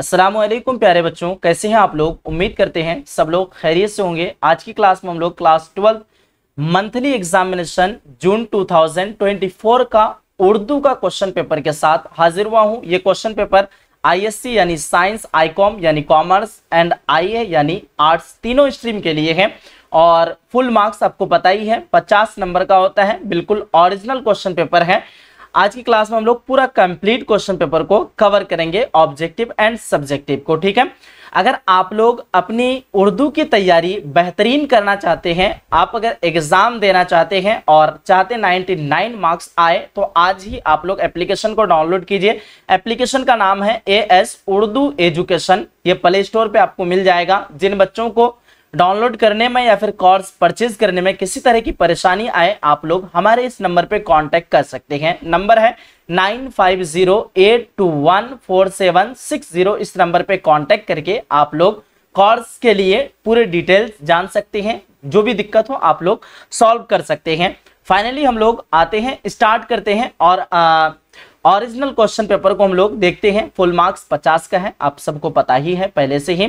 असलम प्यारे बच्चों कैसे हैं आप लोग उम्मीद करते हैं सब लोग खैरियत से होंगे आज की क्लास में हम लोग class twelfth monthly examination June 2024 का उर्दू का क्वेश्चन पेपर के साथ हाजिर हुआ हूं ये क्वेश्चन पेपर आईएससी यानी साइंस आईकॉम यानी कॉमर्स एंड आईए यानी आर्ट्स तीनों स्ट्रीम के लिए है और फुल मार्क्स आपको पता ही है पचास नंबर का होता है बिल्कुल ऑरिजिनल क्वेश्चन पेपर है आज की क्लास में हम लोग पूरा कंप्लीट क्वेश्चन पेपर को कवर करेंगे ऑब्जेक्टिव एंड सब्जेक्टिव को ठीक है अगर आप लोग अपनी उर्दू की तैयारी बेहतरीन करना चाहते हैं आप अगर एग्ज़ाम देना चाहते हैं और चाहते 99 मार्क्स आए तो आज ही आप लोग एप्लीकेशन को डाउनलोड कीजिए एप्लीकेशन का नाम है ए एस उर्दू एजुकेशन ये प्ले स्टोर पे आपको मिल जाएगा जिन बच्चों को डाउनलोड करने में या फिर कोर्स परचेज करने में किसी तरह की परेशानी आए आप लोग हमारे इस नंबर पे कांटेक्ट कर सकते हैं नंबर है nine five zero eight two one four seven six zero इस नंबर पे कांटेक्ट करके आप लोग कोर्स के लिए पूरे डिटेल्स जान सकते हैं जो भी दिक्कत हो आप लोग सॉल्व कर सकते हैं फाइनली हम लोग आते हैं स्टार्ट करते हैं और आ, ओरिजिनल क्वेश्चन पेपर को हम लोग देखते हैं फुल मार्क्स पचास का है आप सबको पता ही है पहले से ही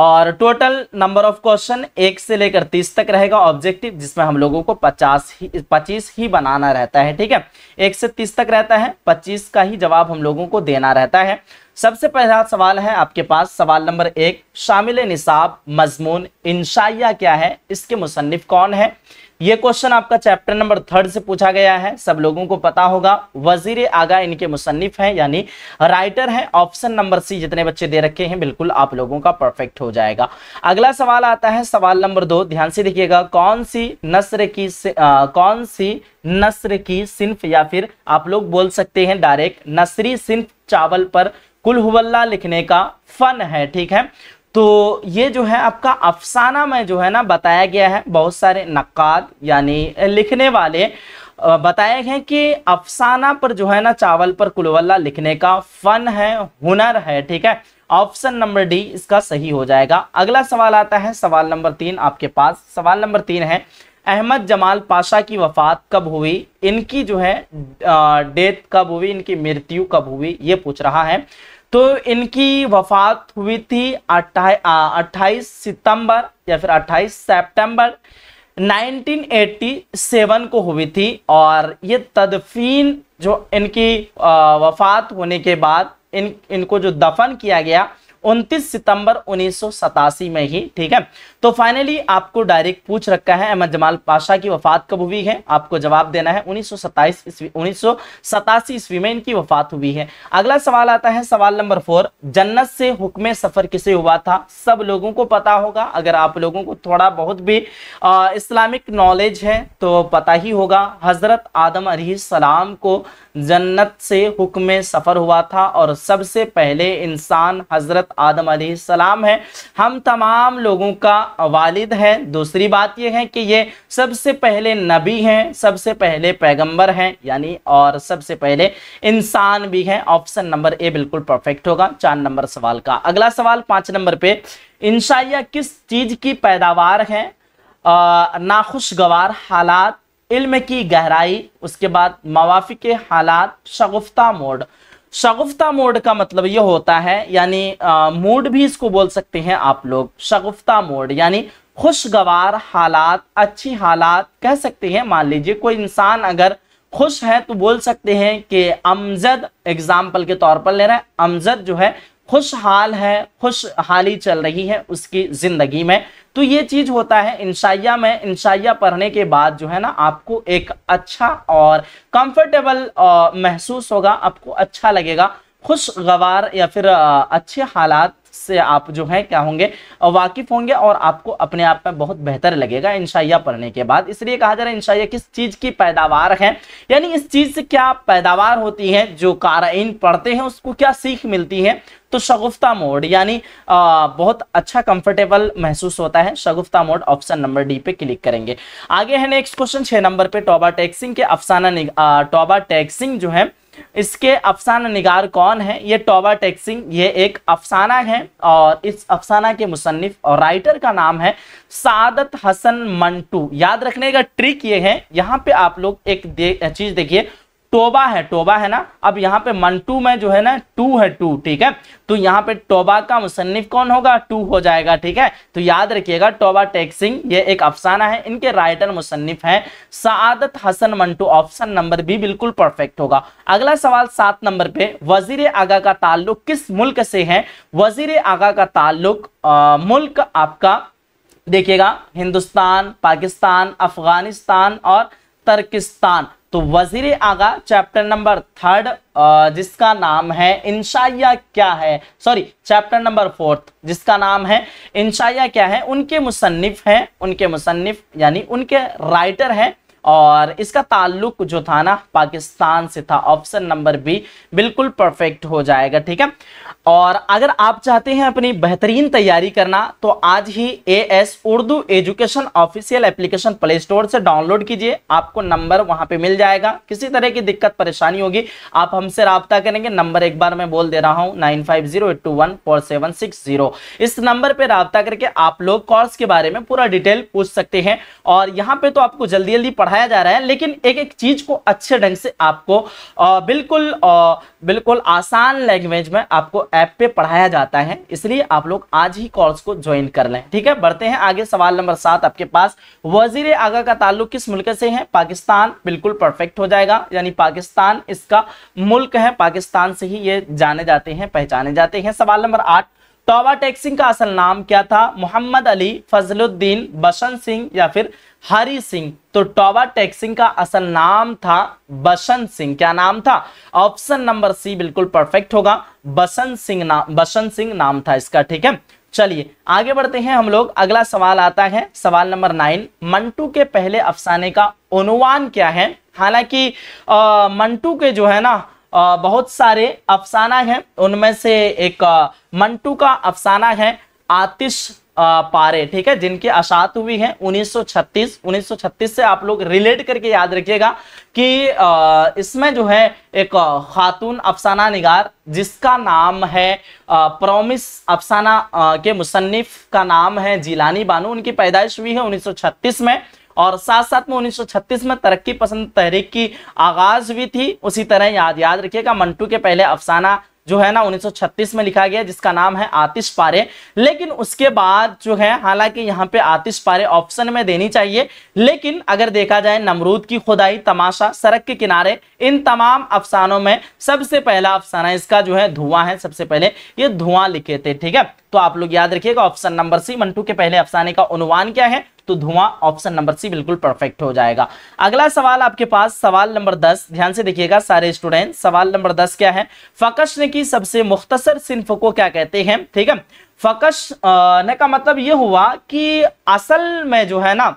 और टोटल नंबर ऑफ क्वेश्चन एक से लेकर तीस तक रहेगा ऑब्जेक्टिव जिसमें हम लोगों को पचास ही पच्चीस ही बनाना रहता है ठीक है एक से तीस तक रहता है पच्चीस का ही जवाब हम लोगों को देना रहता है सबसे पहला सवाल है आपके पास सवाल नंबर एक शामिल निसाब मजमून इंशाइया क्या है इसके मुसनफ कौन है ये क्वेश्चन आपका चैप्टर नंबर थर्ड से पूछा गया है सब लोगों को पता होगा वजीर आगा इनके मुसन्फ हैं यानी राइटर हैं ऑप्शन नंबर सी जितने बच्चे दे रखे हैं बिल्कुल आप लोगों का परफेक्ट हो जाएगा अगला सवाल आता है सवाल नंबर दो ध्यान से देखिएगा कौन सी नस्र की आ, कौन सी नस्र की सिंफ या फिर आप लोग बोल सकते हैं डायरेक्ट नसरी सिंफ चावल पर कुल हुवल्ला लिखने का फन है ठीक है तो ये जो है आपका अफसाना में जो है ना बताया गया है बहुत सारे नक्काद यानी लिखने वाले बताए हैं कि अफसाना पर जो है ना चावल पर कुलवल्ला लिखने का फन है हुनर है ठीक है ऑप्शन नंबर डी इसका सही हो जाएगा अगला सवाल आता है सवाल नंबर तीन आपके पास सवाल नंबर तीन है अहमद जमाल पाशा की वफात कब हुई इनकी जो है डेथ कब हुई इनकी मृत्यु कब हुई ये पूछ रहा है तो इनकी वफात हुई थी अट्ठाईस सितंबर या फिर अट्ठाईस सितंबर 1987 को हुई थी और ये तदफीन जो इनकी वफात होने के बाद इन इनको जो दफन किया गया 29 सितंबर उन्नीस में ही ठीक है तो फाइनली आपको डायरेक्ट पूछ रखा है अहमद जमाल पाशा की वफात कब हुई है आपको जवाब देना है उन्नीस सौ ईस्वी उन्नीस ईस्वी में इनकी वफात हुई है अगला सवाल आता है सवाल नंबर फोर जन्नत से हुक्म सफर किसे हुआ था सब लोगों को पता होगा अगर आप लोगों को थोड़ा बहुत भी इस्लामिक नॉलेज है तो पता ही होगा हजरत आदम सलाम को जन्नत से हुक्म सफर हुआ था और सबसे पहले इंसान हजरत आदम सलाम है हम तमाम लोगों का वालिद है दूसरी बात यह है कि ये सबसे पहले नबी हैं सबसे पहले पैगंबर हैं यानी और सबसे पहले इंसान भी हैं ऑप्शन नंबर ए बिल्कुल परफेक्ट होगा चार नंबर सवाल का अगला सवाल पांच नंबर पे इंशाइया किस चीज़ की पैदावार है नाखुशगवार हालात इल्म की गहराई उसके बाद मवाफिक हालात शगुफ्ता मोड शगुफ्ता मोड का मतलब ये होता है यानी मूड भी इसको बोल सकते हैं आप लोग शगुफ्ता मोड यानी खुशगवार हालात अच्छी हालात कह सकते हैं मान लीजिए कोई इंसान अगर खुश है तो बोल सकते हैं कि अमजद एग्जाम्पल के तौर पर ले रहा है अमजद जो है खुशहाल है खुशहाली चल रही है उसकी ज़िंदगी में तो ये चीज़ होता है इंशाइया में इंशाइया पढ़ने के बाद जो है ना आपको एक अच्छा और कंफर्टेबल महसूस होगा आपको अच्छा लगेगा खुशगवार या फिर अच्छे हालात से आप जो है क्या होंगे वाकिफ होंगे और आपको अपने आप में बहुत बेहतर लगेगा इंशाइया पढ़ने के बाद इसलिए कहा जा रहा है इंशाइया किस चीज़ की पैदावार है यानी इस चीज़ से क्या पैदावार होती है जो कारइन पढ़ते हैं उसको क्या सीख मिलती है तो शगुफ्ता मोड यानी बहुत अच्छा कंफर्टेबल महसूस होता है शगुफ्ता मोड ऑप्शन नंबर डी पे क्लिक करेंगे आगे है नेक्स्ट क्वेश्चन छः नंबर पे टोबा टैक्सिंग के अफसाना टोबा टैक्सिंग जो है इसके अफसाना निगार कौन है ये टोबा टेक्सिंग ये एक अफसाना है और इस अफसाना के मुसनफ और राइटर का नाम है सादत हसन मंटू याद रखने का ट्रिक ये है यहाँ पे आप लोग एक चीज़ देखिए टोबा है टोबा है ना अब यहाँ पे मंटू में जो है ना टू है टू ठीक है तो यहाँ पे टोबा का मुसन्फ कौन होगा टू हो जाएगा ठीक है तो याद रखिएगा टोबा टेक्सिंग ये एक अफसाना है इनके राइटर मुसन्फ है Saadat Hasan Manto option number B बिल्कुल परफेक्ट होगा अगला सवाल सात नंबर पे वजीर आगा का ताल्लुक किस मुल्क से है वजीर आगा का ताल्लुक मुल्क आपका देखिएगा हिंदुस्तान पाकिस्तान अफगानिस्तान और तर्किस्तान तो वजीर आगा चैप्टर नंबर थर्ड जिसका नाम है इंशाइया क्या है सॉरी चैप्टर नंबर फोर्थ जिसका नाम है इंशाइया क्या है उनके मुसन्फ हैं उनके मुसन्फ यानी उनके राइटर हैं और इसका ताल्लुक जो था ना पाकिस्तान से था ऑप्शन नंबर बी बिल्कुल परफेक्ट हो जाएगा ठीक है और अगर आप चाहते हैं अपनी बेहतरीन तैयारी करना तो आज ही A S Urdu education official application play store से डाउनलोड कीजिए आपको नंबर वहां पे मिल जाएगा किसी तरह की दिक्कत परेशानी होगी आप हमसे रबता करेंगे नंबर एक बार मैं बोल दे रहा हूँ nine five zero eight two one four seven six zero इस नंबर पर रबता करके आप लोग कॉर्स के बारे में पूरा डिटेल पूछ सकते हैं और यहाँ पे तो आपको जल्दी जल्दी पढ़ा पढ़ाया जा रहा है लेकिन एक एक चीज को अच्छे ढंग से आपको आ, बिल्कुल आ, बिल्कुल आसान लैंग्वेज में आपको ऐप पे पढ़ाया जाता है इसलिए आप लोग आज ही कोर्स को ज्वाइन कर लें ठीक है बढ़ते हैं आगे सवाल नंबर सात आपके पास वजीर आगा का ताल्लुक किस मुल्क से है पाकिस्तान बिल्कुल परफेक्ट हो जाएगा यानी पाकिस्तान इसका मुल्क है पाकिस्तान से ही ये जाने जाते हैं पहचाने जाते हैं सवाल नंबर आठ तोबा टैक्सिंग का असल नाम क्या था मोहम्मद अली फजलुद्दीन बसंत सिंह या फिर हरी सिंह तो टोबा टैक्सिंग का असल नाम था बसंत सिंह क्या नाम था ऑप्शन नंबर सी बिल्कुल परफेक्ट होगा बसंत सिंह नाम बसंत सिंह नाम था इसका ठीक है चलिए आगे बढ़ते हैं हम लोग अगला सवाल आता है सवाल नंबर नाइन मंटू के पहले अफसाने का अनुमान क्या है हालांकि मंटू के जो है ना बहुत सारे अफसाना हैं उनमें से एक मंटू का अफसाना है आतिश पारे ठीक है जिनकी असात हुई है 1936 1936 से आप लोग रिलेट करके याद रखिएगा कि इसमें जो है एक खातून अफसाना निगार जिसका नाम है प्रोमिस अफसाना के मुसन्फ का नाम है जीलानी बानू उनकी पैदाइश हुई है 1936 में और साथ साथ में 1936 में तरक्की पसंद तहरीक की आगाज भी थी उसी तरह याद याद रखिएगा मंटू के पहले अफसाना जो है ना 1936 में लिखा गया जिसका नाम है आतिश पारे लेकिन उसके बाद जो है हालांकि यहाँ पे आतिश पारे ऑप्शन में देनी चाहिए लेकिन अगर देखा जाए नमरूद की खुदाई तमाशा सड़क के किनारे इन तमाम अफसानों में सबसे पहला अफसाना इसका जो है धुआं है सबसे पहले ये धुआं लिखे थे ठीक है तो आप लोग याद रखिएगा ऑप्शन नंबर सी मंटू के पहले अफसाने का अनुमान क्या है तो धुआं ऑप्शन नंबर सी बिल्कुल परफेक्ट हो जाएगा अगला सवाल आपके पास सवाल नंबर दस ध्यान से देखिएगा सारे स्टूडेंट सवाल नंबर दस क्या है फकश ने की सबसे मुख्तसर सिंफ को क्या कहते हैं ठीक है फकश ने का मतलब यह हुआ कि असल में जो है ना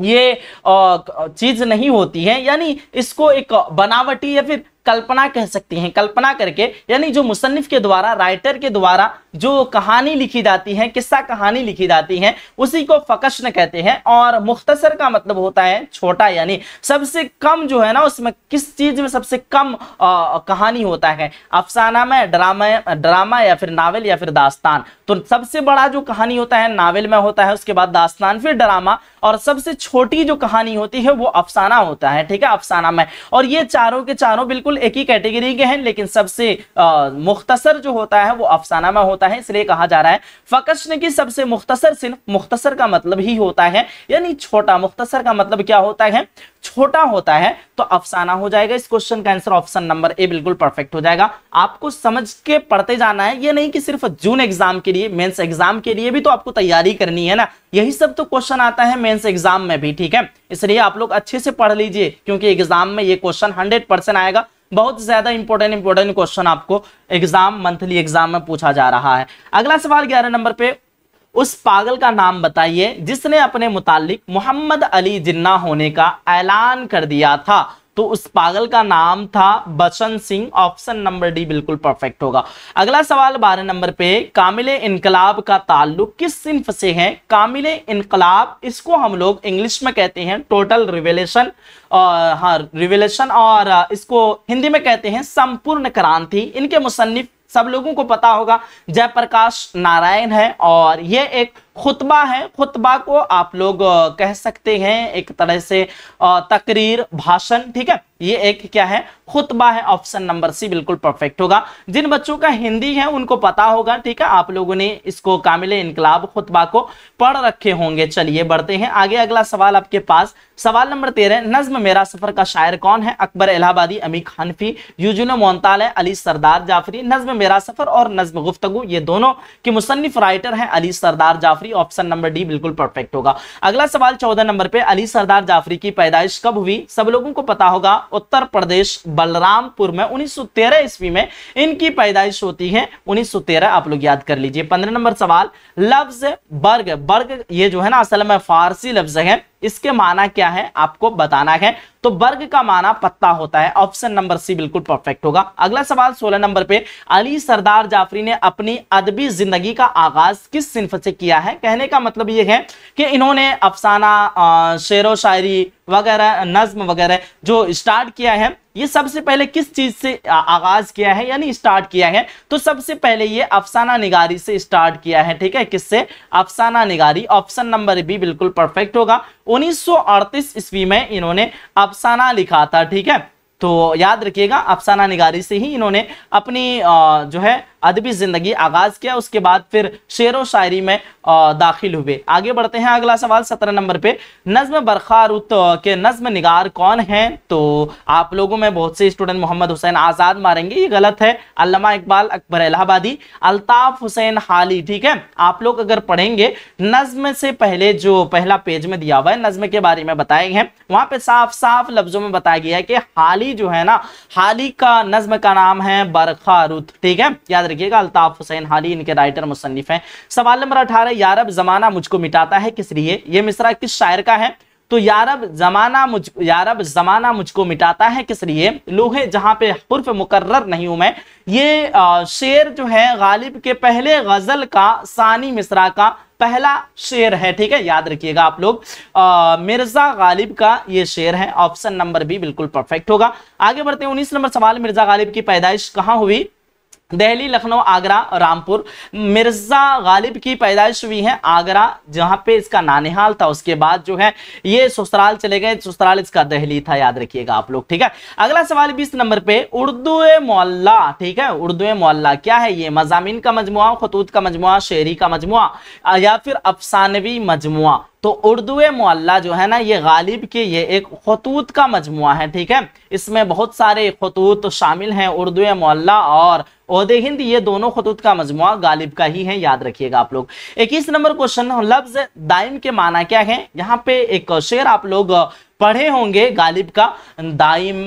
ये चीज नहीं होती है यानी इसको एक बनावटी या फिर कल्पना कह सकते हैं कल्पना करके यानी जो मुसन्फ के द्वारा राइटर के द्वारा जो कहानी लिखी जाती है किस्सा कहानी लिखी जाती है उसी को फ़कशन कहते हैं और मुख्तसर का मतलब होता है छोटा यानी सबसे कम जो है ना उसमें किस चीज़ में सबसे कम आ, कहानी होता है अफसाना में ड्रामा ड्रामा या फिर नावल या फिर दास्तान तो सबसे बड़ा जो कहानी होता है नावल में होता है उसके बाद दास्तान फिर ड्रामा और सबसे छोटी जो कहानी होती है वो अफसाना होता है ठीक है अफसाना में और ये चारों के चारों बिल्कुल एक ही कैटेगरी के हैं लेकिन सबसे मुख्तसर जो होता है वो अफसाना में होता है इसलिए कहा जा रहा है फकश्न की सबसे मुख्तसर सिर्फ मुख्तसर का मतलब ही होता है यानी छोटा मुख्तसर का मतलब क्या होता है छोटा होता है तो अफसाना हो जाएगा इस क्वेश्चन का आंसर ऑप्शन नंबर ए बिल्कुल परफेक्ट हो जाएगा आपको समझ के पढ़ते जाना है ये नहीं कि सिर्फ जून एग्जाम के लिए मेंस एग्जाम के लिए भी तो आपको तैयारी करनी है ना यही सब तो क्वेश्चन आता है मेंस एग्जाम में भी ठीक है इसलिए आप लोग अच्छे से पढ़ लीजिए क्योंकि एग्जाम में ये क्वेश्चन हंड्रेड आएगा बहुत ज्यादा इंपॉर्टेंट इंपॉर्टेंट क्वेश्चन आपको एग्जाम मंथली एग्जाम में पूछा जा रहा है अगला सवाल ग्यारह नंबर पे उस पागल का नाम बताइए जिसने अपने मुतालिक मोहम्मद अली जिन्ना होने का ऐलान कर दिया था तो उस पागल का नाम था Basant Singh option number D बिल्कुल परफेक्ट होगा अगला सवाल बारह नंबर पे कामिल इनकलाब का ताल्लुक किस सिंफ से है कामिल इनकलाब इसको हम लोग इंग्लिश में कहते हैं टोटल रिवेलेशन हाँ, और हाँ रिवेलेशन और इसको हिंदी में कहते हैं संपूर्ण क्रांति इनके मुसनफ सब लोगों को पता होगा जयप्रकाश नारायण है और ये एक खुतबा है खुतबा को आप लोग कह सकते हैं एक तरह से तकरीर भाषण ठीक है ये एक क्या है खुतबा है ऑप्शन नंबर सी बिल्कुल परफेक्ट होगा जिन बच्चों का हिंदी है उनको पता होगा ठीक है आप लोगों ने इसको कामिल इनकलाब खुतबा को पढ़ रखे होंगे चलिए बढ़ते हैं आगे अगला सवाल आपके पास सवाल नंबर तेरह नज्म मेरा सफर का शायर कौन है अकबर इलाहाबादी अमी खानफी यूजुनो मोन्ताल है अली सरदार जाफरी नज्म मेरा सफर और नज्म गुफ्तगु ये दोनों के मुसनफ राइटर हैं Ali Sardar Jafri Jafri option number D बिल्कुल परफेक्ट होगा अगला सवाल चौदह नंबर पे अली सरदार जाफरी की पैदाइश कब हुई सब लोगों को पता होगा उत्तर प्रदेश बलरामपुर में उन्नीस ईस्वी में इनकी पैदाइश होती है उन्नीस आप लोग याद कर लीजिए पंद्रह नंबर सवाल लफ्ज बर्ग बर्ग ये जो है ना असल में फारसी लफ्ज है इसके माना क्या है आपको बताना है तो वर्ग का माना पत्ता होता है ऑप्शन नंबर सी बिल्कुल परफेक्ट होगा अगला सवाल 16 नंबर पे अली सरदार जाफरी ने अपनी अदबी जिंदगी का आगाज किस सिंफ से किया है कहने का मतलब यह है कि इन्होंने अफसाना व शायरी वगैरह नज्म वगैरह जो स्टार्ट किया है ये सबसे पहले किस चीज से आगाज किया है यानी स्टार्ट किया है तो सबसे पहले ये अफसाना निगारी से स्टार्ट किया है ठीक है किससे अफसाना निगारी ऑप्शन नंबर बी बिल्कुल परफेक्ट होगा 1938 ईस्वी में इन्होंने अफसाना लिखा था ठीक है तो याद रखिएगा अफसाना निगारी से ही इन्होंने अपनी जो है अदबी ज़िंदगी आगाज़ किया उसके बाद फिर शेर व शायरी में दाखिल हुए आगे बढ़ते हैं अगला सवाल सत्रह नंबर पे नज़म बरखारुत के नज्म निगार कौन हैं तो आप लोगों में बहुत से स्टूडेंट मोहम्मद हुसैन आज़ाद मारेंगे ये गलत है अल्लामा इकबाल अकबर इलाहाबादी अल्ताफ़ हुसैन हाली ठीक है आप लोग अगर पढ़ेंगे नज्म से पहले जो पहला पेज में दिया हुआ है नज्म के बारे में बताए गए वहां पर साफ साफ लफ्ज़ों में बताया गया है कि हाली जो है ना हाली का नज्म का नाम है बरखारुत ठीक है याद रखिएगा अल्ताफ हुसैन हाली इनके राइटर मुसनफ हैं सवाल नंबर अठारह यारब जमाना मुझको मिटाता है किस लिए ये मिसरा किस शायर का है तो यारब जमाना मुझ यारब जमाना मुझको मिटाता है किस लिए लोहे जहां पे हर्फ मुकर्र नहीं हूं मैं ये शेर जो है गालिब के पहले गजल का सानी मिसरा का पहला शेर है ठीक है याद रखिएगा आप लोग मिर्जा गालिब का ये शेर है ऑप्शन नंबर भी बिल्कुल परफेक्ट होगा आगे बढ़ते हैं उन्नीस नंबर सवाल मिर्जा गालिब की पैदाइश कहाँ हुई दहली लखनऊ आगरा रामपुर मिर्जा गालिब की पैदाइश हुई है आगरा जहां पे इसका नानिहाल था उसके बाद जो है ये ससुराल चले गए ससुराल इसका दहली था याद रखिएगा आप लोग ठीक है अगला सवाल बीस नंबर पे उर्दू मोल्ला ठीक है उर्दू मोल्ला क्या है ये मजामी का मजमुआ खतूत का मजमु शेरी का मजमुआ या फिर अफसानवी मजमुआ तो उर्दू मोल्ला जो है ना ये गालिब के ये एक खतूत का मजमु है ठीक है इसमें बहुत सारे खतूत शामिल हैं उर्दू मोल्ला और उहदे हिंद ये दोनों खतूत का मजमु गालिब का ही है याद रखिएगा आप लोग इक्कीस नंबर क्वेश्चन लफ्ज दाइम के माना क्या है यहाँ पे एक शेर आप लोग पढ़े होंगे गालिब का दाइम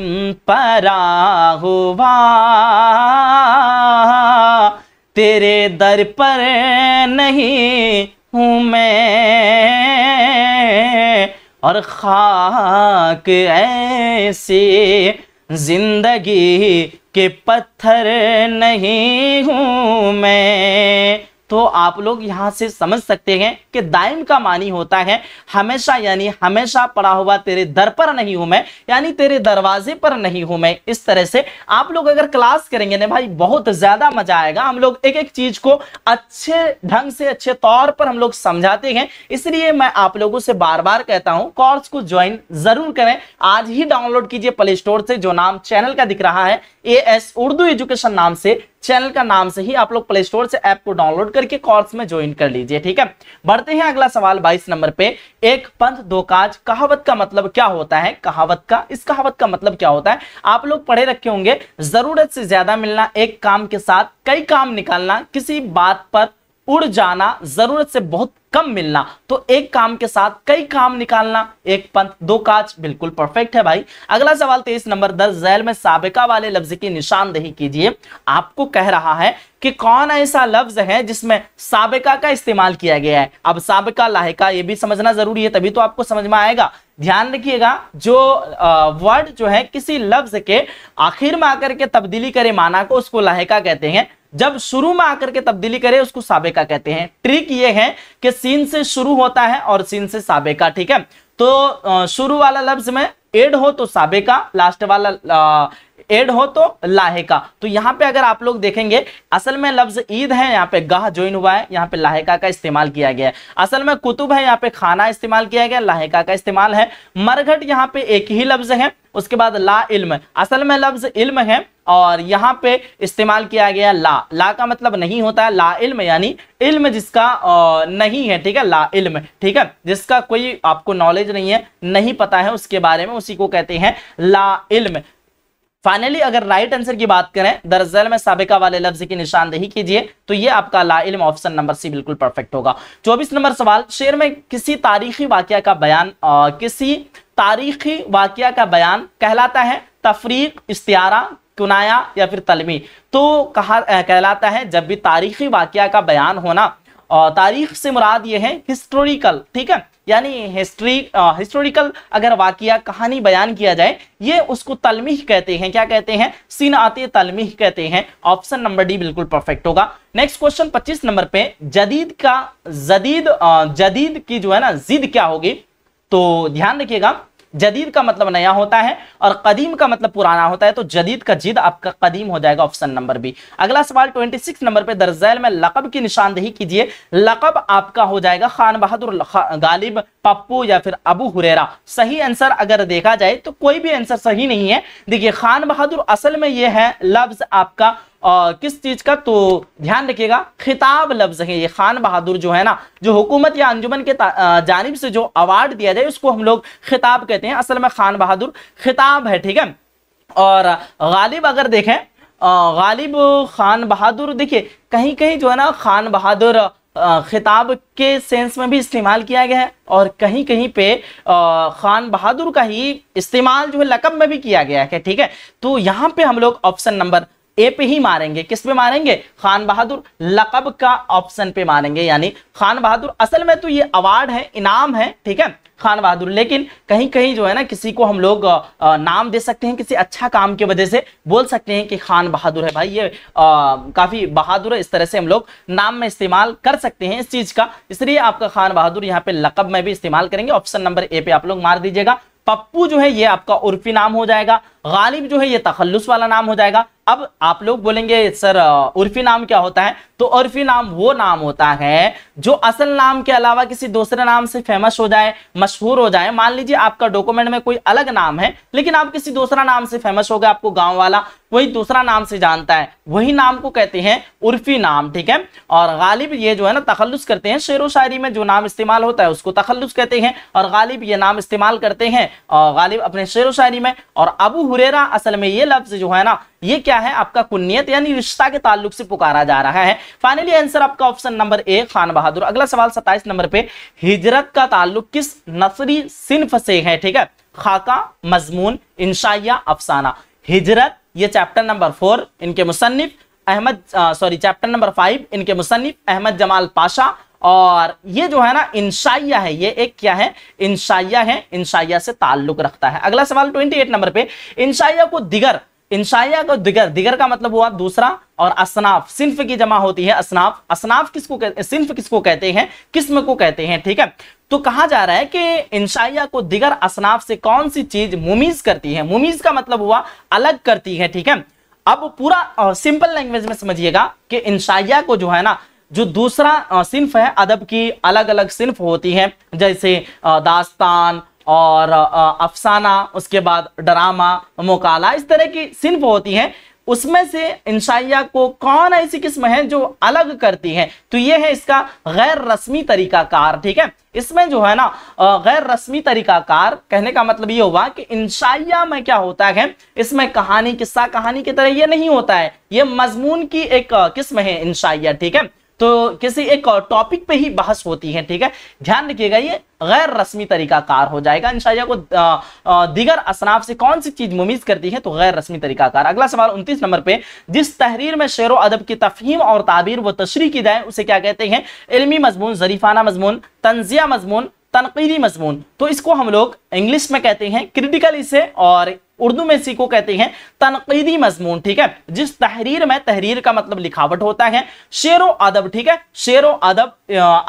परा हुआ तेरे दर पर नहीं हूँ मैं और खाक ऐसे जिंदगी के पत्थर नहीं हूँ मैं तो आप लोग यहाँ से समझ सकते हैं कि दाइम का मानी होता है हमेशा यानी हमेशा पड़ा हुआ तेरे दर पर नहीं हूं मैं यानी तेरे दरवाजे पर नहीं हूं मैं इस तरह से आप लोग अगर क्लास करेंगे ना भाई बहुत ज्यादा मजा आएगा हम लोग एक एक चीज को अच्छे ढंग से अच्छे तौर पर हम लोग समझाते हैं इसलिए मैं आप लोगों से बार बार कहता हूं कोर्स को ज्वाइन जरूर करें आज ही डाउनलोड कीजिए प्ले स्टोर से जो नाम चैनल का दिख रहा है ए एस उर्दू एजुकेशन नाम से चैनल का नाम से ही आप लोग प्ले स्टोर से ऐप को डाउनलोड करके कोर्स में ज्वाइन कर लीजिए ठीक है बढ़ते हैं अगला सवाल बाईस नंबर पे एक पंथ दो काज कहावत का मतलब क्या होता है कहावत का इस कहावत का मतलब क्या होता है आप लोग पढ़े रखे होंगे जरूरत से ज्यादा मिलना एक काम के साथ कई काम निकालना किसी बात पर उड़ जाना जरूरत से बहुत कम मिलना तो एक काम के साथ कई काम निकालना एक पंथ दो काज बिल्कुल परफेक्ट है भाई अगला सवाल तेईस नंबर दस जैल में साबिका वाले लफ्ज की निशानदेही कीजिए आपको कह रहा है कि कौन ऐसा लफ्ज है जिसमें साबिका का इस्तेमाल किया गया है अब साबिका लाहिका ये भी समझना जरूरी है तभी तो आपको समझ में आएगा ध्यान रखिएगा जो वर्ड जो है किसी लफ्ज के आखिर में आकर के तब्दीली करे माना को उसको लाहिका कहते हैं जब शुरू में आकर के तब्दीली करे उसको साबेका कहते हैं ट्रिक ये है कि सीन से शुरू होता है और सीन से साबेका ठीक है तो शुरू वाला लफ्ज में एड हो तो साबेका लास्ट वाला आ, एड हो तो लाहे का तो यहाँ पे अगर आप लोग देखेंगे असल में लफ्ज ईद है यहाँ पे गाह ज्वाइन हुआ है यहाँ पे लाहेका का इस्तेमाल किया गया है असल में कुतुब है यहाँ पे खाना इस्तेमाल किया गया लाहेका का इस्तेमाल है मरघट यहाँ पे एक ही लफ्ज है उसके बाद ला इल्म असल में लफ्ज इल्म है और यहाँ पे इस्तेमाल किया गया ला ला का मतलब नहीं होता है ला इल्म यानी इल्म जिसका नहीं है ठीक है ला इल्म ठीक है जिसका कोई आपको नॉलेज नहीं है नहीं पता है उसके बारे में उसी को कहते हैं ला इल्म फाइनली अगर राइट आंसर की बात करें दरअसल में सबका वाले लफ्ज की निशानदेही कीजिए तो ये आपका ला इल्म ऑप्शन नंबर सी बिल्कुल परफेक्ट होगा चौबीस नंबर सवाल शेर में किसी तारीखी वाक्य का बयान आ, किसी तारीखी वाक्य का बयान कहलाता है तफरीक इश्तारा कुनाया या फिर तलमी तो कहा कहलाता है जब भी तारीखी वाक्य का बयान होना और तारीख से मुराद ये है हिस्टोरिकल ठीक है यानी हिस्ट्री हिस्टोरिकल अगर वाक्य कहानी बयान किया जाए ये उसको तलमीह कहते हैं क्या कहते हैं सीन आते तलमीह कहते हैं ऑप्शन नंबर डी बिल्कुल परफेक्ट होगा नेक्स्ट क्वेश्चन 25 नंबर पे जदीद का जदीद जदीद की जो है ना जिद क्या होगी तो ध्यान रखिएगा जदीद का मतलब नया होता है और कदीम का मतलब पुराना होता है तो जदीद का जिद आपका कदीम हो जाएगा ऑप्शन नंबर बी अगला सवाल ट्वेंटी सिक्स नंबर पर दर्जैल में लकब की निशानदेही कीजिए लकब आपका हो जाएगा खान बहादुर गालिब पप्पू या फिर अबू हुरेरा सही आंसर अगर देखा जाए तो कोई भी आंसर सही नहीं है देखिए खान बहादुर असल में ये है लफ्ज आपका आ, किस चीज का तो ध्यान रखिएगा खिताब लफ्ज है ये खान बहादुर जो है ना जो हुकूमत या अंजुमन के जानब से जो अवार्ड दिया जाए उसको हम लोग खिताब कहते हैं असल में खान बहादुर खिताब है ठीक है और गालिब अगर देखें गालिब खान बहादुर देखिए कहीं कहीं जो है ना खान बहादुर ख़िताब के सेंस में भी इस्तेमाल किया गया है और कहीं कहीं पे ख़ान बहादुर का ही इस्तेमाल जो है लकब में भी किया गया है ठीक है तो यहाँ पे हम लोग ऑप्शन नंबर ए पे ही मारेंगे किस पे मारेंगे खान बहादुर लकब का ऑप्शन पे मारेंगे यानी खान बहादुर असल में तो ये अवार्ड है इनाम है ठीक है खान बहादुर लेकिन कहीं कहीं जो है ना किसी को हम लोग नाम दे सकते हैं किसी अच्छा काम की वजह से बोल सकते हैं कि खान बहादुर है भाई ये काफी बहादुर है इस तरह से हम लोग नाम में इस्तेमाल कर सकते हैं इस चीज का इसलिए आपका खान बहादुर यहाँ पे लकब में भी इस्तेमाल करेंगे ऑप्शन नंबर ए पे आप लोग मार दीजिएगा पप्पू जो है ये आपका उर्फी नाम हो जाएगा गालिब जो है ये तखल्लुस वाला नाम हो जाएगा अब आप लोग बोलेंगे सर उर्फी नाम क्या होता है तो उर्फी नाम वो नाम होता है जो असल नाम के अलावा किसी दूसरे नाम से फेमस हो जाए मशहूर हो जाए मान लीजिए आपका डॉक्यूमेंट में कोई अलग नाम है लेकिन आप किसी दूसरा नाम से फेमस हो गए आपको गांव वाला वही दूसरा नाम से जानता है वही नाम को कहते हैं उर्फी नाम ठीक है और गालिब ये जो है ना तखलुस करते हैं शेर व शायरी में जो नाम इस्तेमाल होता है उसको तखलुस कहते हैं और गालिब ये नाम इस्तेमाल करते हैं और गालिब अपने शेर व शायरी में और अबू हुरेरा असल में ये लफ्ज जो है ना ये क्या क्या है आपका कुन्नियत यानी रिश्ता के ताल्लुक से पुकारा जा रहा है फाइनली आंसर आपका option number A Khan Bahadur अगला सवाल सत्ताईस नंबर पे हिजरत का ताल्लुक किस नसरी सिंफ से है ठीक है खाका मजमून इंशाइया अफसाना हिजरत ये चैप्टर नंबर फोर इनके मुसनफ Ahmad sorry chapter number five इनके मुसनफ अहमद जमाल पाशा और ये जो है ना इंशाइया है ये एक क्या है इंशाइया है इंशाइया से ताल्लुक रखता है अगला सवाल 28 नंबर पे इंशाइया को दिगर इंशाया को दिगर दिगर का मतलब हुआ दूसरा और असनाफ सिंफ की जमा होती है असनाफ असनाफ किसको सिंफ किसको कहते हैं किस्म को कहते हैं ठीक है तो कहा जा रहा है कि इंशाया को दिगर असनाफ से कौन सी चीज मुमीज करती है मुमीज का मतलब हुआ अलग करती है ठीक है अब पूरा सिंपल लैंग्वेज में समझिएगा कि इंशाया को जो है ना जो दूसरा सिंफ है अदब की अलग अलग सिंफ होती है जैसे दास्तान और अफसाना उसके बाद ड्रामा मोकाला इस तरह की सिंफ होती हैं उसमें से इंशाइया को कौन ऐसी किस्म है जो अलग करती है तो ये है इसका गैर रस्मी तरीकाकार ठीक है इसमें जो है ना गैर रस्मी तरीकाकार कहने का मतलब ये हुआ कि इंशाइया में क्या होता है इसमें कहानी किस्सा कहानी की तरह ये नहीं होता है ये मजमून की एक किस्म है इंशाइया ठीक है तो किसी एक टॉपिक पे ही बहस होती है ठीक है ध्यान रखिएगा ये गैर रस्मी तरीका कार हो जाएगा इंशाइया को दिगर असनाफ से कौन सी चीज मुमीज करती है तो गैर रस्मी तरीका कार अगला सवाल उनतीस नंबर पे जिस तहरीर में शेर अदब की तफहीम और ताबीर व तशरी की जाए उसे क्या कहते हैं इलमी मजमून जरीफाना मजमून तंजिया मजमून तनकीदी मजमून तो इसको हम लोग इंग्लिश में कहते हैं क्रिटिकल इसे और उर्दू में इसी को कहते हैं तनकीदी मजमून ठीक है जिस तहरीर में तहरीर का मतलब लिखावट होता है शेर अदब ठीक है शेर अदब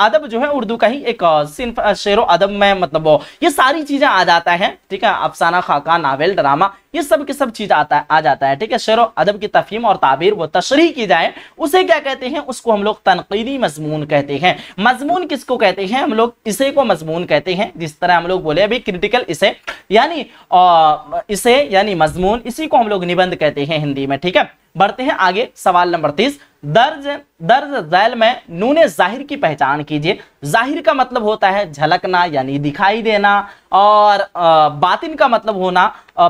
अदब जो है उर्दू का ही एक सिर्फ शेर अदब में मतलब ये सारी चीजें आ जाता है ठीक है अफसाना खाका नावेल ड्रामा ये सब की सब चीज आता है आ जाता है ठीक है शेर अदब की तफहीम और ताबीर वो तशरी की जाए उसे क्या कहते हैं उसको हम लोग तनकीदी मजमून कहते हैं मजमून किसको कहते हैं हम लोग इसे को मजमून कहते हैं जिस तरह हम लोग बोले अभी क्रिटिकल इसे यानी इसे यानी मजमून इसी को हम लोग निबंध कहते हैं हिंदी में ठीक है बढ़ते हैं आगे सवाल नंबर तीस दर्ज दर्ज जैल में नूने जाहिर की पहचान कीजिए जाहिर का मतलब होता है झलकना यानी दिखाई देना और बातिन का मतलब होना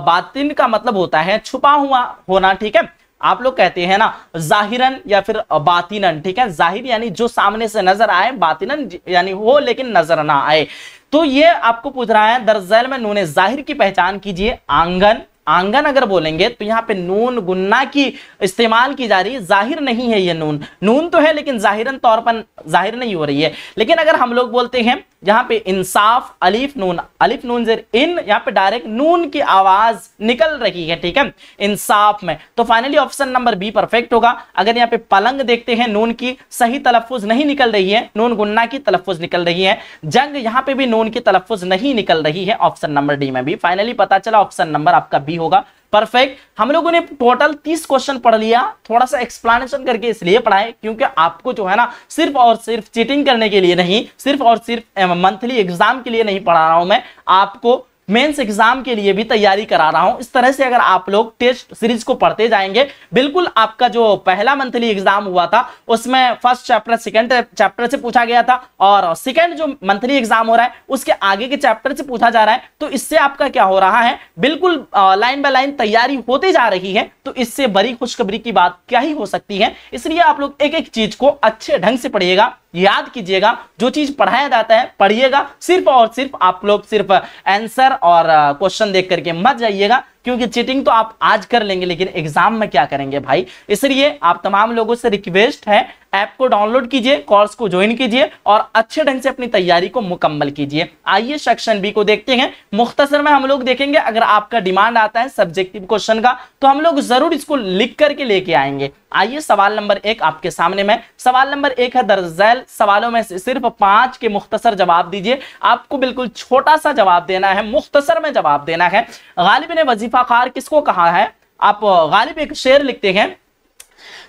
बातिन का मतलब होता है छुपा हुआ होना ठीक है आप लोग कहते हैं ना जाहिरन या फिर बातिनन ठीक है जाहिर यानी जो सामने से नजर आए बातिनन यानी हो लेकिन नजर ना आए तो ये आपको पूछ रहा है दर्जैल में नूने जाहिर की पहचान कीजिए आंगन आंगन अगर बोलेंगे तो यहाँ पे नून गुन्ना की इस्तेमाल की जा रही है जाहिर नहीं है ये नून नून तो है लेकिन जाहिरन तौर पर जाहिर नहीं हो रही है लेकिन अगर हम लोग बोलते हैं यहाँ पे इंसाफ अलीफ नून अलीफ नून जर इन यहाँ पे डायरेक्ट नून की आवाज निकल रही है ठीक है इंसाफ में तो finally option number B perfect होगा अगर यहाँ पे पलंग देखते हैं नून की सही तलफुज नहीं निकल रही है नून गुन्ना की तलफुज निकल रही है जंग यहाँ पे भी नून की तलफुज नहीं निकल रही है ऑप्शन नंबर डी में भी फाइनली पता चला ऑप्शन नंबर आपका बी होगा परफेक्ट हम लोगों ने टोटल तीस क्वेश्चन पढ़ लिया थोड़ा सा एक्सप्लेनेशन करके इसलिए पढ़ाए क्योंकि आपको जो है ना सिर्फ और सिर्फ चीटिंग करने के लिए नहीं सिर्फ और सिर्फ मंथली एग्जाम के लिए नहीं पढ़ा रहा हूं मैं आपको मेंस एग्जाम के लिए भी तैयारी करा रहा हूं इस तरह से अगर आप लोग टेस्ट सीरीज को पढ़ते जाएंगे बिल्कुल आपका जो पहला मंथली एग्जाम हुआ था उसमें फर्स्ट चैप्टर सेकंड चैप्टर से पूछा गया था और सेकंड जो मंथली एग्जाम हो रहा है उसके आगे के चैप्टर से पूछा जा रहा है तो इससे आपका क्या हो रहा है बिल्कुल लाइन बाय लाइन तैयारी होती जा रही है तो इससे बड़ी खुशखबरी की बात क्या ही हो सकती है इसलिए आप लोग एक एक चीज को अच्छे ढंग से पढ़िएगा याद कीजिएगा जो चीज पढ़ाया जाता है पढ़िएगा सिर्फ और सिर्फ आप लोग सिर्फ आंसर और क्वेश्चन uh, देख करके मत जाइएगा क्योंकि चीटिंग तो आप आज कर लेंगे लेकिन एग्जाम में क्या करेंगे भाई इसलिए आप तमाम लोगों से रिक्वेस्ट है ऐप को डाउनलोड कीजिए कोर्स को ज्वाइन कीजिए और अच्छे ढंग से अपनी तैयारी को मुकम्मल कीजिए आइए सेक्शन बी को देखते हैं मुख्तसर में हम लोग देखेंगे अगर आपका डिमांड आता है सब्जेक्टिव क्वेश्चन का तो हम लोग जरूर इसको लिख करके लेके आएंगे आइए सवाल नंबर एक आपके सामने में सवाल नंबर एक है दर्जैल सवालों में सिर्फ पांच के मुख्तसर जवाब दीजिए आपको बिल्कुल छोटा सा जवाब देना है मुख्तसर में जवाब देना है गालिब ने वजीफा फ़खार किसको कहा है आप गालिब एक शेर लिखते हैं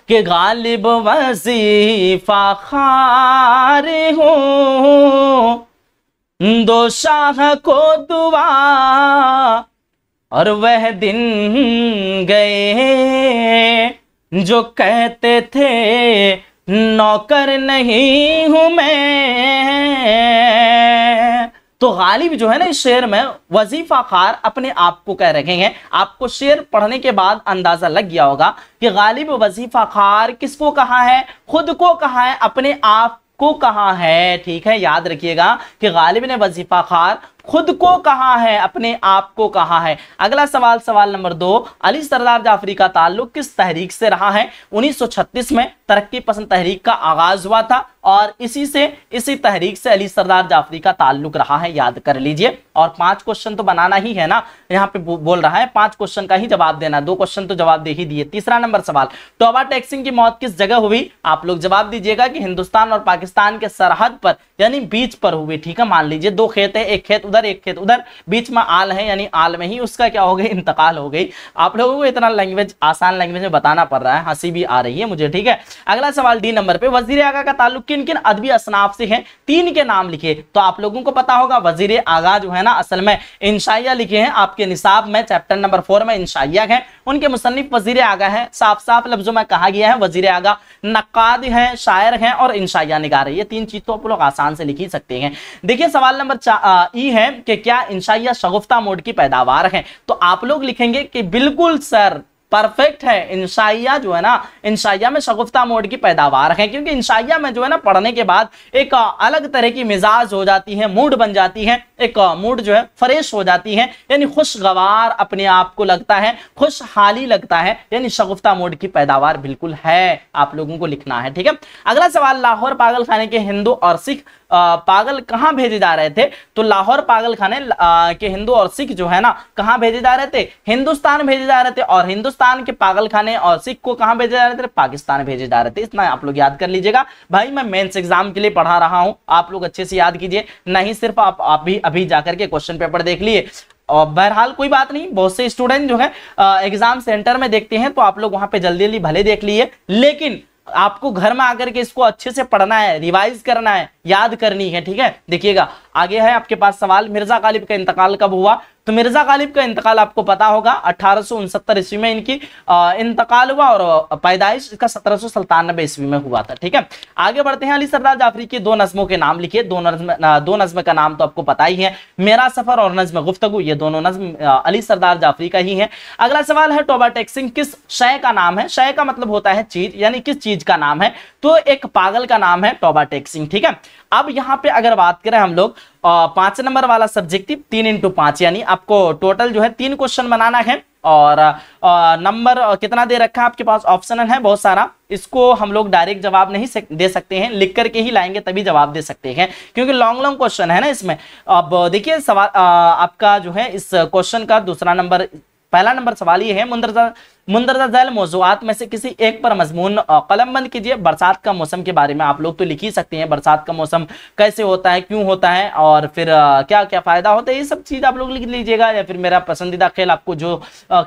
कि गालिब वजीफा खार हो दो शाह को दुआ और वह दिन गए जो कहते थे नौकर नहीं हूं मैं तो गालिब जो है ना इस शेर में वजीफा खार अपने आप को कह रखे हैं आपको शेर पढ़ने के बाद अंदाजा लग गया होगा कि गालिब वजीफा खार किसको कहा है खुद को कहा है अपने आप को कहा है ठीक है याद रखिएगा कि गालिब ने वजीफा खार खुद को कहा है अपने आप को कहा है अगला सवाल सवाल नंबर दो अली सरदार जाफरी का ताल्लुक किस तहरीक से रहा है 1936 में तरक्की पसंद तहरीक का आगाज हुआ था और इसी से इसी तहरीक से अली सरदार जाफरी का ताल्लुक रहा है याद कर लीजिए और पांच क्वेश्चन तो बनाना ही है ना यहाँ पे बोल रहा है पांच क्वेश्चन का ही जवाब देना दो क्वेश्चन तो जवाब दे ही दिए तीसरा नंबर सवाल टोबा टैक्सिंग की मौत किस जगह हुई आप लोग जवाब दीजिएगा कि हिंदुस्तान और पाकिस्तान के सरहद पर यानी बीच पर हुई ठीक है मान लीजिए दो खेत है एक खेत उधर उधर एक खेत उधर बीच में आल है यानी आल में ही उसका क्या हो गई इंतकाल हो गई आप लोगों को इतना लैंग्वेज आसान लैंग्वेज में बताना पड़ रहा है हंसी भी आ रही है मुझे ठीक है अगला सवाल डी नंबर पे वजीर आगा का ताल्लुक किन किन अदबी असनाफ से है तीन के नाम लिखे तो आप लोगों को पता होगा वजीर आगा जो है ना असल में इंशाइया लिखे हैं आपके निसाब में चैप्टर नंबर फोर में इंशाइया है उनके मुसनफ वजीर आगा है साफ साफ लफ्जों में कहा गया है वजीर आगा नकाद है शायर हैं और इंशाया निगार है ये तीन चीज तो आप लोग आसान से लिख ही सकते हैं देखिए सवाल नंबर ई है कि क्या इंशाया शगुफ्ता मोड की पैदावार है तो आप लोग लिखेंगे कि बिल्कुल सर परफेक्ट है इंसाइया जो है ना इंसाइया में शगुफ्ता मोड की पैदावार है क्योंकि इंसाइया में जो है ना पढ़ने के बाद एक अलग तरह की मिजाज हो जाती है मूड बन जाती है एक मूड जो है फ्रेश हो जाती है यानी खुशगवार अपने आप को लगता है खुशहाली लगता है यानी शगुफ्ता मोड की पैदावार बिल्कुल है आप लोगों को लिखना है ठीक है अगला सवाल लाहौर पागल के हिंदू और सिख पागल कहाँ भेजे जा रहे थे तो लाहौर पागल खाने के हिंदू और सिख जो है ना कहाँ भेजे जा रहे थे हिंदुस्तान भेजे जा रहे थे और हिंदुस्तान के पागल खाने और सिख को कहाँ भेजे जा रहे थे पाकिस्तान भेजे जा रहे थे इतना आप लोग याद कर लीजिएगा भाई मैं मेन्स एग्जाम के लिए पढ़ा रहा हूँ आप लोग अच्छे से याद कीजिए नहीं सिर्फ आप अभी अभी जाकर के क्वेश्चन पेपर देख लिए और बहरहाल कोई बात नहीं बहुत से स्टूडेंट जो है एग्जाम सेंटर में देखते हैं तो आप लोग वहां पे जल्दी जल्दी भले देख लिए लेकिन आपको घर में आकर के इसको अच्छे से पढ़ना है रिवाइज करना है याद करनी है ठीक है देखिएगा आगे है आपके पास सवाल मिर्जा गालिब का इंतकाल कब हुआ तो मिर्जा गालिब का इंतकाल आपको पता होगा अठारह ईस्वी में इनकी इंतकाल हुआ और पैदाइश इसका सत्रह ईस्वी में हुआ था ठीक है आगे बढ़ते हैं अली सरदार जाफरी की दो नज्मों के नाम लिखिए दो नज्म दो नज्म का नाम तो आपको पता ही है मेरा सफर और नज्म गुफ्तगु ये दोनों नज्म अली सरदार जाफरी का ही है अगला सवाल है टोबा टेक्सिंग किस शय का नाम है शय का मतलब होता है चीज यानी किस चीज का नाम है तो एक पागल का नाम है टोबा टेक्सिंग ठीक है अब यहाँ पे अगर बात करें हम लोग पांच नंबर वाला सब्जेक्टिव तीन इंटू पांच यानी आपको टोटल जो है तीन क्वेश्चन बनाना है और नंबर कितना दे रखा है आपके पास ऑप्शनल है बहुत सारा इसको हम लोग डायरेक्ट जवाब नहीं दे सकते हैं लिख करके ही लाएंगे तभी जवाब दे सकते हैं क्योंकि लॉन्ग लॉन्ग क्वेश्चन है ना इसमें अब देखिए सवाल आपका जो है इस क्वेश्चन का दूसरा नंबर पहला नंबर सवाल ये है मुंद्रजा मुंदरजा झैल मौजूद में से किसी एक पर मजमून कलम बंद कीजिए बरसात का मौसम के बारे में आप लोग तो लिख ही सकते हैं बरसात का मौसम कैसे होता है क्यों होता है और फिर क्या क्या फ़ायदा होता है ये सब चीज़ आप लोग लिख लीजिएगा या फिर मेरा पसंदीदा खेल आपको जो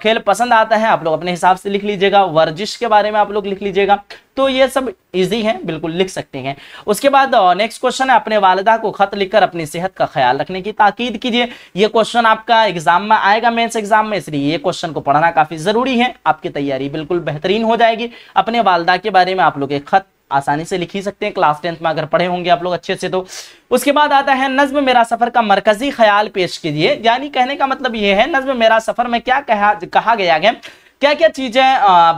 खेल पसंद आता है आप लोग अपने हिसाब से लिख लीजिएगा वर्जिश के बारे में आप लोग लिख लीजिएगा तो ये सब इजी है बिल्कुल लिख सकते हैं उसके बाद नेक्स्ट क्वेश्चन है अपने वालदा को खत लिखकर अपनी सेहत का ख्याल रखने की ताकीद कीजिए ये क्वेश्चन आपका एग्जाम में आएगा मेंस एग्जाम में इसलिए ये क्वेश्चन को पढ़ना काफी जरूरी है आपकी तैयारी बिल्कुल बेहतरीन हो जाएगी अपने वालदा के बारे में आप लोग एक खत आसानी से लिख ही सकते हैं क्लास टेंथ में अगर पढ़े होंगे आप लोग अच्छे से तो उसके बाद आता है नज्म मेरा सफर का मरकजी ख्याल पेश कीजिए यानी कहने का मतलब यह है नज्म मेरा सफर में क्या कहा कहा गया है क्या क्या चीजें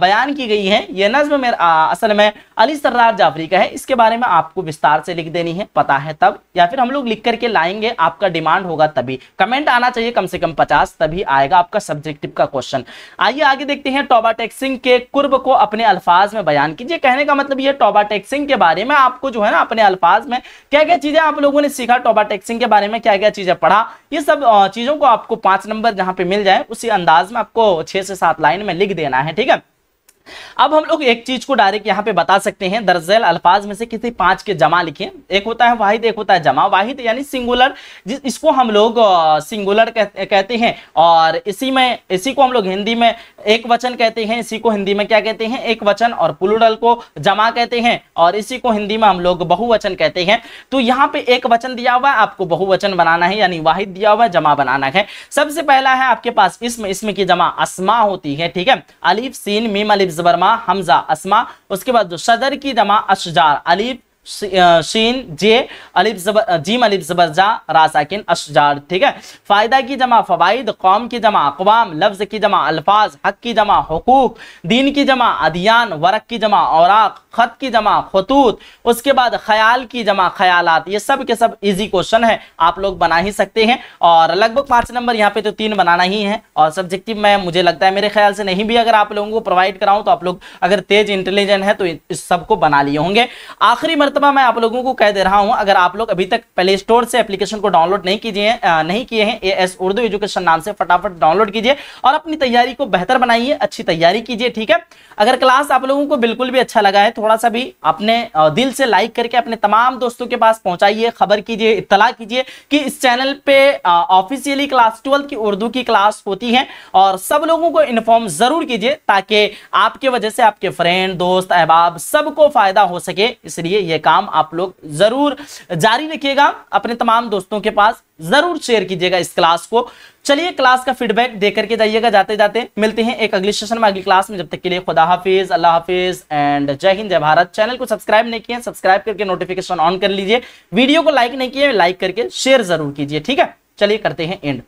बयान की गई हैं ये नज्म मेरा असल में अली सरदार जाफरी का है इसके बारे में आपको विस्तार से लिख देनी है पता है तब या फिर हम लोग लिख करके लाएंगे आपका डिमांड होगा तभी कमेंट आना चाहिए कम से कम पचास तभी आएगा आपका सब्जेक्टिव का क्वेश्चन आइए आगे देखते हैं टोबा टैक्सिंग के कुर्ब को अपने अल्फाज में बयान कीजिए कहने का मतलब ये टोबा टैक्सिंग के बारे में आपको जो है ना अपने अल्फाज में क्या क्या चीजें आप लोगों ने सीखा टोबा टैक्सिंग के बारे में क्या क्या चीजें पढ़ा ये सब चीजों को आपको पांच नंबर जहां पे मिल जाए उसी अंदाज में आपको छह से सात लाइन में लिख देना है ठीक है अब हम लोग एक चीज को डायरेक्ट यहाँ पे बता सकते हैं दरअसल अल्फाज में से किसी पांच के जमा लिखें एक होता है वाहिद एक होता है जमा वाहिद यानी सिंगुलर जिस इसको हम लोग सिंगुलर कह, कहते हैं और इसी में इसी को हम लोग हिंदी में एक वचन कहते हैं इसी को हिंदी में क्या कहते हैं एक वचन और पुलुडल को जमा कहते हैं और इसी को हिंदी में हम लोग बहुवचन कहते हैं तो यहाँ पे एक वचन दिया हुआ है आपको बहुवचन बनाना है यानी वाहिद दिया हुआ है जमा बनाना है सबसे पहला है आपके पास इसमें इसमें की जमा असमा होती है ठीक है अलिफ सीन मीम अलिफ जबरमा हमजा असमा उसके बाद जो सदर की दमा अशजार अलीफ शीन जे अलिफ जबर जीम अलिफ जबर जा रासाकिन अशजार ठीक है फ़ायदा की जमा फ़वाद कौम की जमा अकवाम लफ्ज़ की जमा अल्फाज हक की जमा हकूक दीन की जमा अधियान वरक की जमा और ख़त की जमा खतूत उसके बाद ख्याल की जमा ख्यालात ये सब के सब इजी क्वेश्चन है आप लोग बना ही सकते हैं और लगभग पाँच नंबर यहाँ पे तो तीन बनाना ही है और सब्जेक्टिव में मुझे लगता है मेरे ख्याल से नहीं भी अगर आप लोगों को प्रोवाइड कराऊँ तो आप लोग अगर तेज इंटेलिजेंट है तो इस सबको बना लिए होंगे आखिरी मरतब मरतबा तो मैं आप लोगों को कह दे रहा हूं अगर आप लोग अभी तक प्ले स्टोर से एप्लीकेशन को डाउनलोड नहीं कीजिए नहीं किए हैं एएस उर्दू एजुकेशन नाम से फटाफट डाउनलोड कीजिए और अपनी तैयारी को बेहतर बनाइए अच्छी तैयारी कीजिए ठीक है अगर क्लास आप लोगों को बिल्कुल भी अच्छा लगा है थोड़ा सा भी अपने दिल से लाइक करके अपने तमाम दोस्तों के पास पहुंचाइए खबर कीजिए इतला कीजिए कि इस चैनल पर ऑफिशियली क्लास ट्वेल्थ की उर्दू की क्लास होती है और सब लोगों को इन्फॉर्म जरूर कीजिए ताकि आपके वजह से आपके फ्रेंड दोस्त अहबाब सबको फायदा हो सके इसलिए ये काम आप लोग जरूर जारी रखिएगा अपने तमाम दोस्तों के पास जरूर शेयर कीजिएगा इस क्लास को चलिए क्लास का फीडबैक दे करके जाइएगा जाते जाते मिलते हैं एक अगले सेशन में अगली क्लास में जब तक के लिए खुदा हाफिज अल्लाह हाफिज एंड जय हिंद जय भारत चैनल को सब्सक्राइब नहीं किया सब्सक्राइब करके नोटिफिकेशन ऑन कर लीजिए वीडियो को लाइक नहीं किए लाइक करके शेयर जरूर कीजिए ठीक है चलिए करते हैं एंड